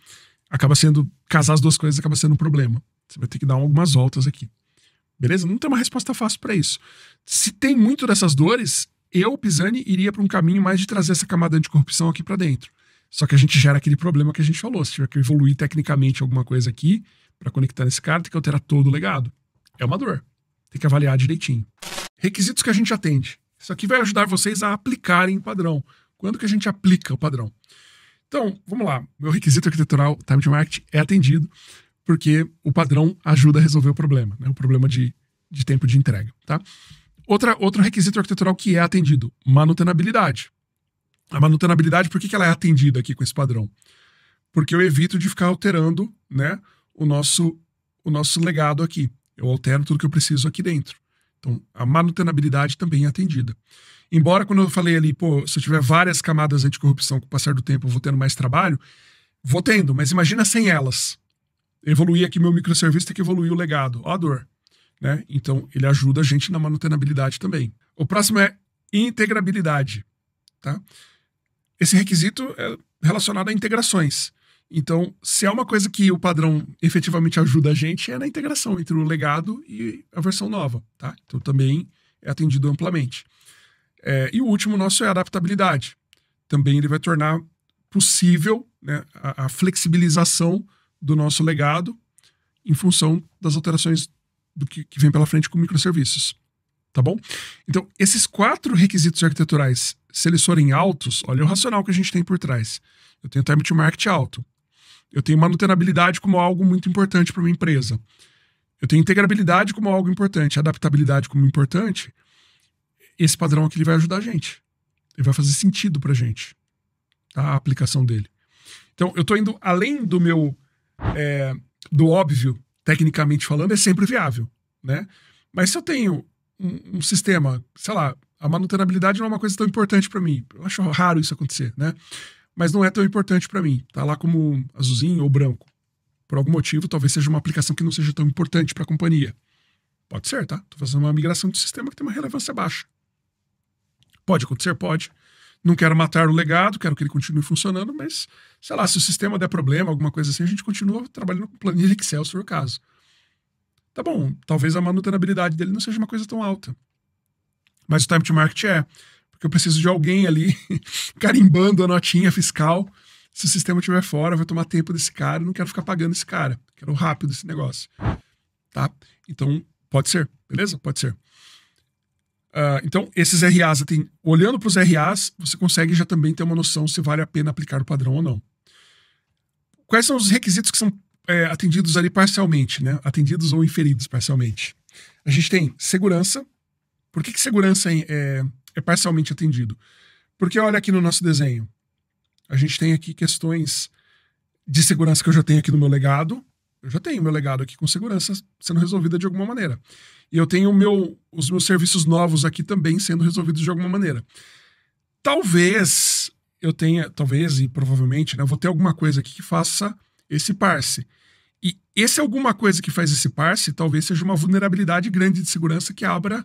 Acaba sendo, casar as duas coisas acaba sendo um problema. Você vai ter que dar algumas voltas aqui. Beleza? Não tem uma resposta fácil para isso. Se tem muito dessas dores, eu, Pisani, iria para um caminho mais de trazer essa camada anticorrupção aqui para dentro. Só que a gente gera aquele problema que a gente falou. Se tiver que evoluir tecnicamente alguma coisa aqui para conectar nesse cara, tem que alterar todo o legado. É uma dor. Tem que avaliar direitinho. Requisitos que a gente atende. Isso aqui vai ajudar vocês a aplicarem o padrão. Quando que a gente aplica o padrão? Então, vamos lá. Meu requisito arquitetural, time to market, é atendido porque o padrão ajuda a resolver o problema, né? o problema de, de tempo de entrega. Tá? Outra, outro requisito arquitetural que é atendido, manutenabilidade. A manutenabilidade, por que, que ela é atendida aqui com esse padrão? Porque eu evito de ficar alterando né, o, nosso, o nosso legado aqui. Eu altero tudo que eu preciso aqui dentro. Então, a manutenabilidade também é atendida. Embora quando eu falei ali, pô, se eu tiver várias camadas anticorrupção, com o passar do tempo eu vou tendo mais trabalho, vou tendo, mas imagina sem elas evoluir aqui meu microserviço, tem que evoluir o legado. Ó a dor. Né? Então, ele ajuda a gente na manutenabilidade também. O próximo é integrabilidade. Tá? Esse requisito é relacionado a integrações. Então, se é uma coisa que o padrão efetivamente ajuda a gente, é na integração entre o legado e a versão nova. Tá? Então, também é atendido amplamente. É, e o último nosso é a adaptabilidade. Também ele vai tornar possível né, a, a flexibilização do nosso legado em função das alterações do que, que vem pela frente com microserviços. Tá bom? Então, esses quatro requisitos arquiteturais, se eles forem altos, olha o racional que a gente tem por trás. Eu tenho time to market alto. Eu tenho manutenabilidade como algo muito importante para uma empresa. Eu tenho integrabilidade como algo importante, adaptabilidade como importante. Esse padrão aqui ele vai ajudar a gente. Ele vai fazer sentido para a gente, tá? a aplicação dele. Então, eu estou indo além do meu é, do óbvio, tecnicamente falando, é sempre viável, né? Mas se eu tenho um, um sistema, sei lá, a manutenabilidade não é uma coisa tão importante para mim. Eu acho raro isso acontecer, né? Mas não é tão importante para mim. Tá lá como azulzinho ou branco. Por algum motivo, talvez seja uma aplicação que não seja tão importante para a companhia. Pode ser, tá? Tô fazendo uma migração de sistema que tem uma relevância baixa. Pode acontecer? Pode. Não quero matar o legado, quero que ele continue funcionando, mas, sei lá, se o sistema der problema, alguma coisa assim, a gente continua trabalhando com planilha Excel, se for o caso. Tá bom, talvez a manutenabilidade dele não seja uma coisa tão alta. Mas o time to market é, porque eu preciso de alguém ali carimbando a notinha fiscal. Se o sistema estiver fora, vai tomar tempo desse cara, não quero ficar pagando esse cara. Quero rápido esse negócio. Tá? Então, pode ser, beleza? Pode ser. Ah, então, esses RAs, tem, assim, olhando para os RAs, você consegue já também ter uma noção se vale a pena aplicar o padrão ou não. Quais são os requisitos que são é, atendidos ali parcialmente, né? Atendidos ou inferidos parcialmente? A gente tem segurança. Por que, que segurança é, é, é parcialmente atendido? Porque olha aqui no nosso desenho. A gente tem aqui questões de segurança que eu já tenho aqui no meu legado, eu já tenho meu legado aqui com segurança sendo resolvida de alguma maneira. E eu tenho meu, os meus serviços novos aqui também sendo resolvidos de alguma maneira. Talvez eu tenha, talvez e provavelmente, né, eu vou ter alguma coisa aqui que faça esse parse. E esse alguma coisa que faz esse parse talvez seja uma vulnerabilidade grande de segurança que abra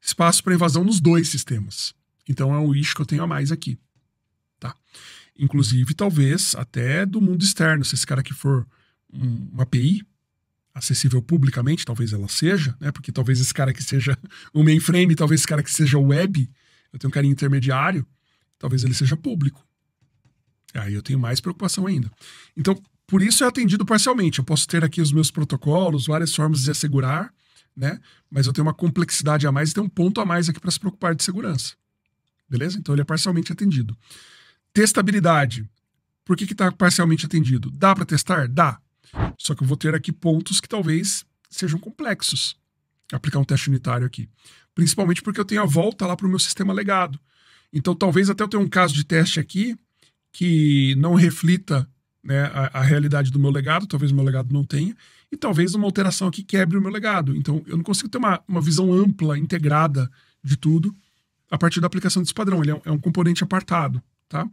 espaço para invasão nos dois sistemas. Então é um wish que eu tenho a mais aqui. Tá? Inclusive, talvez até do mundo externo, se esse cara que for um, uma API acessível publicamente, talvez ela seja, né? Porque talvez esse cara que seja o mainframe, talvez esse cara que seja web, eu tenho um cara intermediário, talvez ele seja público. Aí eu tenho mais preocupação ainda. Então, por isso é atendido parcialmente. Eu posso ter aqui os meus protocolos, várias formas de assegurar, né? Mas eu tenho uma complexidade a mais e tem um ponto a mais aqui para se preocupar de segurança. Beleza? Então ele é parcialmente atendido. Testabilidade. Por que está parcialmente atendido? Dá para testar? Dá. Só que eu vou ter aqui pontos que talvez sejam complexos aplicar um teste unitário aqui. Principalmente porque eu tenho a volta lá para o meu sistema legado. Então, talvez até eu tenha um caso de teste aqui que não reflita né, a, a, realidade do meu legado, talvez o meu legado não tenha, e talvez uma alteração aqui quebre o meu legado. Então, eu não consigo ter uma, uma visão ampla, integrada de tudo a partir da aplicação desse padrão. Ele é um, é um componente apartado, tá?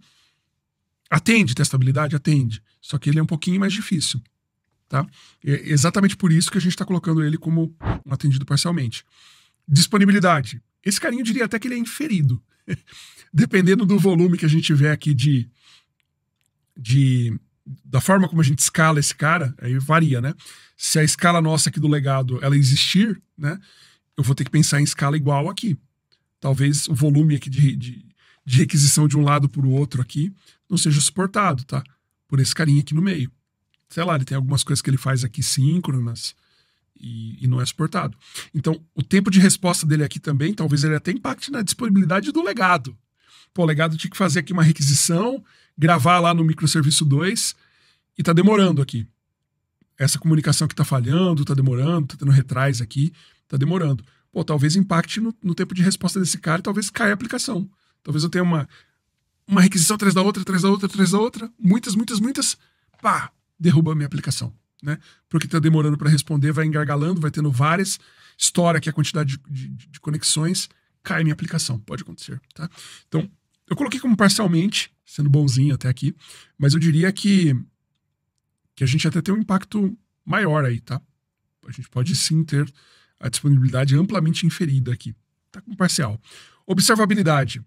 Atende testabilidade? Atende. Só que ele é um pouquinho mais difícil. Tá? É exatamente por isso que a gente está colocando ele como um atendido parcialmente. Disponibilidade. Esse carinho eu diria até que ele é inferido. Dependendo do volume que a gente tiver aqui de, de da forma como a gente escala esse cara, aí varia, né? Se a escala nossa aqui do legado ela existir, né? Eu vou ter que pensar em escala igual aqui. Talvez o volume aqui de, de, de requisição de um lado para o outro aqui não seja suportado, tá? Por esse carinha aqui no meio sei lá, ele tem algumas coisas que ele faz aqui síncronas e, e, não é suportado. Então, o tempo de resposta dele aqui também, talvez ele até impacte na disponibilidade do legado. Pô, o legado tinha que fazer aqui uma requisição, gravar lá no microserviço 2 e tá demorando aqui. Essa comunicação que tá falhando, tá demorando, tá tendo retrás aqui, tá demorando. Pô, talvez impacte no, no tempo de resposta desse cara e talvez caia a aplicação. Talvez eu tenha uma, uma requisição atrás da outra, atrás da outra, atrás da outra, muitas, muitas, muitas, pá, derruba a minha aplicação. Né? Porque está demorando para responder, vai engargalando, vai tendo várias, estoura aqui a quantidade de, de, de, conexões, cai minha aplicação. Pode acontecer. Tá? Então, eu coloquei como parcialmente, sendo bonzinho até aqui, mas eu diria que, que a gente até tem um impacto maior aí, tá? A gente pode sim ter a disponibilidade amplamente inferida aqui. Tá com parcial. Observabilidade,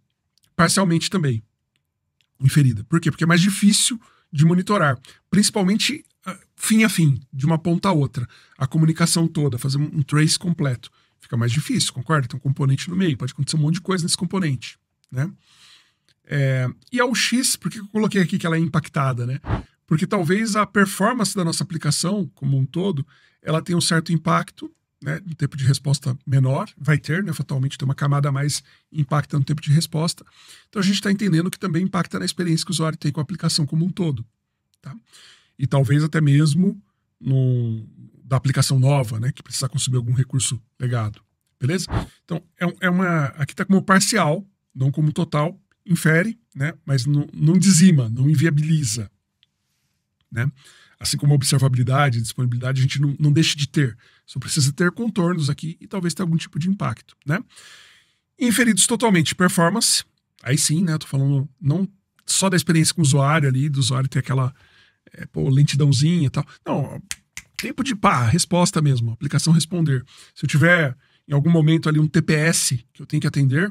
parcialmente também inferida. Por quê? Porque é mais difícil de monitorar, principalmente ah, fim a fim, de uma ponta a outra, a comunicação toda, fazer um trace completo. Fica mais difícil, concorda? Tem um componente no meio, pode acontecer um monte de coisa nesse componente, né? É, e a UX, por que eu coloquei aqui que ela é impactada, né? Porque talvez a performance da nossa aplicação, como um todo, ela tenha um certo impacto né, um tempo de resposta menor, vai ter, né, fatalmente tem uma camada a mais impacta no tempo de resposta. Então a gente está entendendo que também impacta na experiência que o usuário tem com a aplicação como um todo. Tá? E talvez até mesmo no, da aplicação nova, né, que precisa consumir algum recurso legado. Beleza? Então é, é uma. Aqui está como parcial, não como total, infere, né, mas não, não dizima, não inviabiliza. Né? Assim como observabilidade, disponibilidade, a gente não, não deixa de ter isso precisa ter contornos aqui e talvez ter algum tipo de impacto, né? Inferidos totalmente performance, aí sim, né? tô falando não só da experiência com o usuário ali, do usuário ter aquela é, pô, lentidãozinha e tal. Não, tempo de pá, resposta mesmo, aplicação responder. Se eu tiver em algum momento ali um TPS que eu tenho que atender,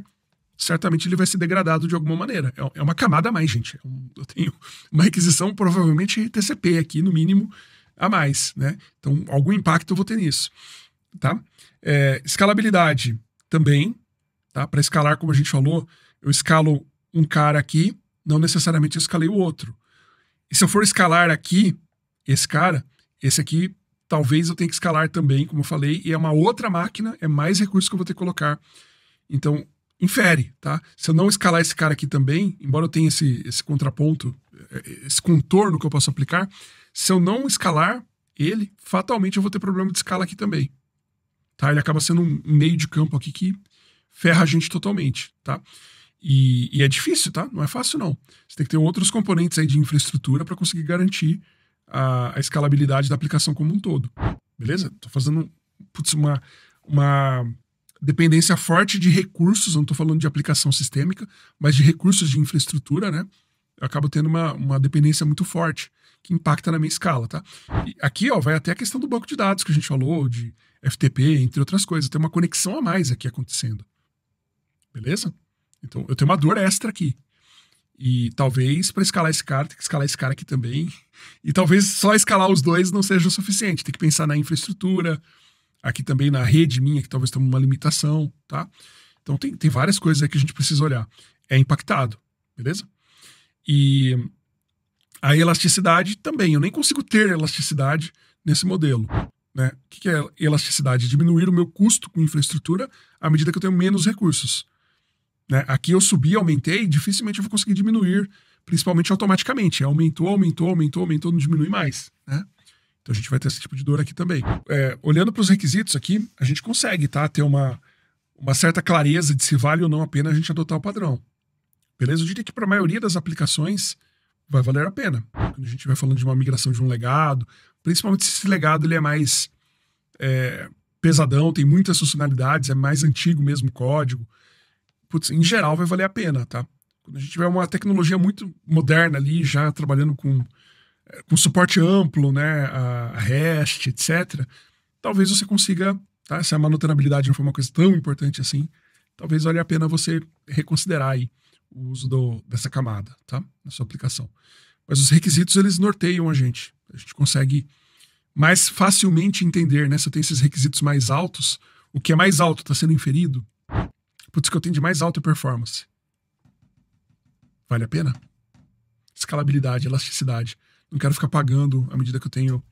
certamente ele vai ser degradado de alguma maneira. É, é uma camada a mais, gente. É eu tenho uma requisição, provavelmente TCP aqui, no mínimo, a mais, né? Então, algum impacto eu vou ter nisso, tá? É, escalabilidade também, tá? Para escalar, como a gente falou, eu escalo um cara aqui, não necessariamente eu escalei o outro. E se eu for escalar aqui, esse cara, esse aqui, talvez eu tenha que escalar também, como eu falei, e é uma outra máquina, é mais recurso que eu vou ter que colocar. Então, infere, tá? Se eu não escalar esse cara aqui também, embora eu tenha esse, esse contraponto, é, esse contorno que eu posso aplicar, se eu não escalar ele, fatalmente eu vou ter problema de escala aqui também. Tá? Ele acaba sendo um meio de campo aqui que ferra a gente totalmente, tá? E, e, é difícil, tá? Não é fácil, não. Você tem que ter outros componentes aí de infraestrutura para conseguir garantir a, a, escalabilidade da aplicação como um todo. Beleza? Tô fazendo putz, uma, uma dependência forte de recursos, não estou falando de aplicação sistêmica, mas de recursos de infraestrutura, né? eu acabo tendo uma, uma dependência muito forte que impacta na minha escala, tá? E aqui, ó, vai até a questão do banco de dados que a gente falou, de FTP, entre outras coisas. Tem uma conexão a mais aqui acontecendo. Beleza? Então, eu tenho uma dor extra aqui. E talvez para escalar esse cara, tem que escalar esse cara aqui também. E talvez só escalar os dois não seja o suficiente. Tem que pensar na infraestrutura, aqui também na rede minha, que talvez tenha uma limitação, tá? Então, tem, tem várias coisas aí que a gente precisa olhar. É impactado, beleza? E a elasticidade também, eu nem consigo ter elasticidade nesse modelo. Né? O que é elasticidade? Diminuir o meu custo com infraestrutura à medida que eu tenho menos recursos. Né? Aqui eu subi, aumentei, dificilmente eu vou conseguir diminuir, principalmente automaticamente. Aumentou, aumentou, aumentou, aumentou, não diminui mais. Né? Então a gente vai ter esse tipo de dor aqui também. É, olhando para os requisitos aqui, a gente consegue tá, ter uma, uma certa clareza de se vale ou não a pena a gente adotar o padrão. Beleza? Eu diria que para a maioria das aplicações vai valer a pena. Quando a gente vai falando de uma migração de um legado, principalmente se esse legado ele é mais é, pesadão, tem muitas funcionalidades, é mais antigo mesmo o código. Putz, em geral vai valer a pena, tá? Quando a gente tiver uma tecnologia muito moderna ali, já trabalhando com, é, com suporte amplo, né, a REST, etc., talvez você consiga, tá? Se a manutenabilidade não for uma coisa tão importante assim, talvez valha a pena você reconsiderar aí o uso do, dessa camada, tá? Na sua aplicação. Mas os requisitos, eles norteiam a gente. A gente consegue mais facilmente entender, né? Se eu tenho esses requisitos mais altos, o que é mais alto está sendo inferido, putz, que eu tenho de mais alta performance. Vale a pena? Escalabilidade, elasticidade. Não quero ficar pagando à medida que eu tenho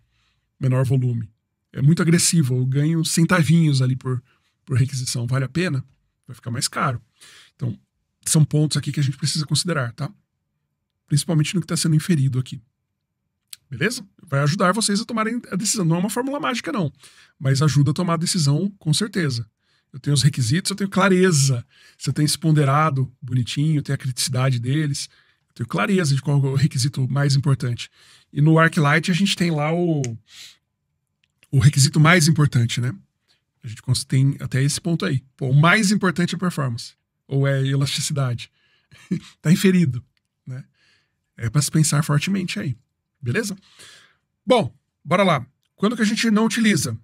menor volume. É muito agressivo, eu ganho centavinhos ali por, por requisição. Vale a pena? Vai ficar mais caro. Então, são pontos aqui que a gente precisa considerar, tá? Principalmente no que está sendo inferido aqui. Beleza? Vai ajudar vocês a tomarem a decisão. Não é uma fórmula mágica, não, mas ajuda a tomar a decisão com certeza. Eu tenho os requisitos, eu tenho clareza. Se eu tenho esse ponderado bonitinho, tenho a criticidade deles, eu tenho clareza de qual é o requisito mais importante. E no ArcLight a gente tem lá o, o requisito mais importante, né? A gente tem até esse ponto aí. Pô, o mais importante é performance ou é elasticidade. tá inferido, né? É para se pensar fortemente aí, beleza? Bom, bora lá. Quando que a gente não utiliza?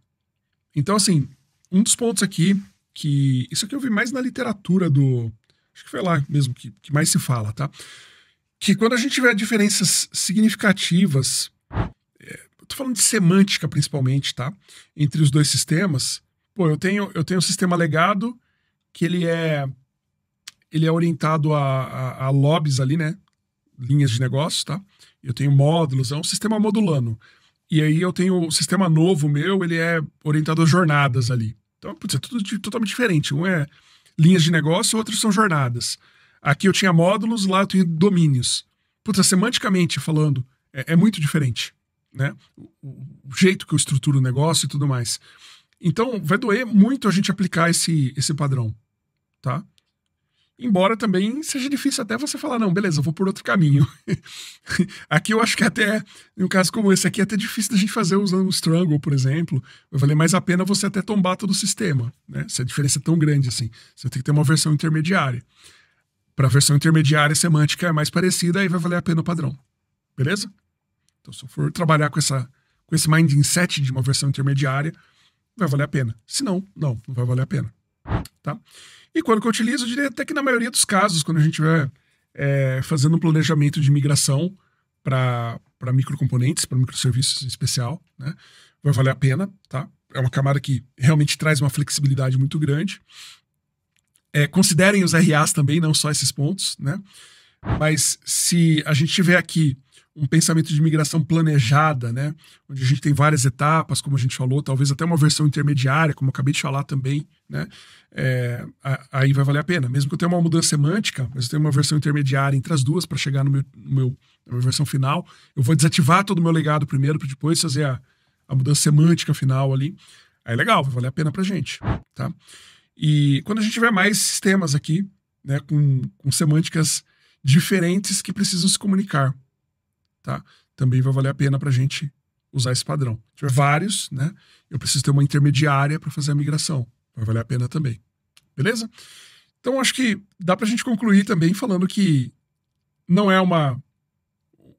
Então, assim, um dos pontos aqui que isso aqui eu vi mais na literatura do acho que foi lá mesmo que, que mais se fala, tá? Que quando a gente tiver diferenças significativas, é, tô falando de semântica principalmente, tá? Entre os dois sistemas, pô, eu tenho eu tenho um sistema legado que ele é ele é orientado a, a, a lobbies ali, né? Linhas de negócio, tá? Eu tenho módulos, é um sistema modulano. E aí eu tenho o sistema novo meu, ele é orientado a jornadas ali. Então, putz, é tudo totalmente diferente. Um é linhas de negócio, outros são jornadas. Aqui eu tinha módulos, lá eu tenho domínios. Putz, é semanticamente falando, é, é muito diferente, né? O, o, jeito que eu estruturo o negócio e tudo mais. Então, vai doer muito a gente aplicar esse, esse padrão, tá? Embora também seja difícil até você falar, não, beleza, eu vou por outro caminho. aqui eu acho que até, em um caso como esse aqui, é até difícil da gente fazer usando o Strangle, por exemplo. Vai valer mais a pena você até tombar todo o sistema, né? Se a diferença é tão grande assim. Você tem que ter uma versão intermediária. Para a versão intermediária semântica é mais parecida, aí vai valer a pena o padrão. Beleza? Então, se eu for trabalhar com, essa, com esse mindset de uma versão intermediária, vai valer a pena. Se não, não, não vai valer a pena. Tá? E quando que eu utilizo, eu diria até que na maioria dos casos, quando a gente estiver é, fazendo um planejamento de migração para microcomponentes, para microserviços em especial, né? vai valer a pena, tá? É uma camada que realmente traz uma flexibilidade muito grande. É, considerem os RAs também, não só esses pontos, né? Mas se a gente tiver aqui um pensamento de migração planejada, né? Onde a gente tem várias etapas, como a gente falou, talvez até uma versão intermediária, como eu acabei de falar também, né? É, aí vai valer a pena. Mesmo que eu tenha uma mudança semântica, mas eu tenho uma versão intermediária entre as duas para chegar no meu, no meu, na minha versão final. Eu vou desativar todo o meu legado primeiro, para depois fazer a, a mudança semântica final ali. Aí legal, vai valer a pena pra gente, tá? E quando a gente tiver mais sistemas aqui, né, com, com semânticas diferentes que precisam se comunicar tá? Também vai valer a pena para a gente usar esse padrão. Se tiver vários, né? Eu preciso ter uma intermediária para fazer a migração. Vai valer a pena também. Beleza? Então acho que dá para a gente concluir também falando que não é uma,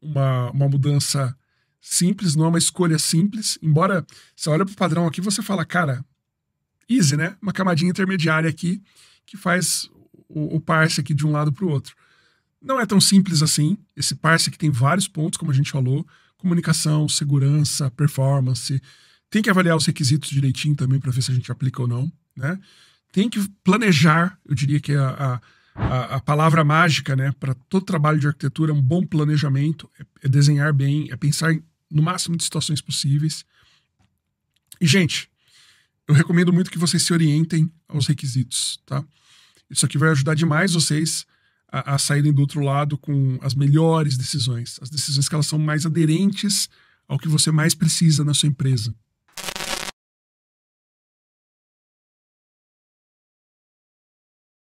uma, uma mudança simples, não é uma escolha simples. Embora você olha para o padrão aqui, você fala, cara, easy, né? Uma camadinha intermediária aqui que faz o, o parse aqui de um lado para o outro. Não é tão simples assim. Esse parse aqui tem vários pontos, como a gente falou: comunicação, segurança, performance. Tem que avaliar os requisitos direitinho também para ver se a gente aplica ou não. Né? Tem que planejar, eu diria que é a, a, a palavra mágica né, para todo trabalho de arquitetura é um bom planejamento, é, é desenhar bem, é pensar no máximo de situações possíveis. E, gente, eu recomendo muito que vocês se orientem aos requisitos, tá? Isso aqui vai ajudar demais vocês a, a saírem do outro lado com as melhores decisões, as decisões que elas são mais aderentes ao que você mais precisa na sua empresa.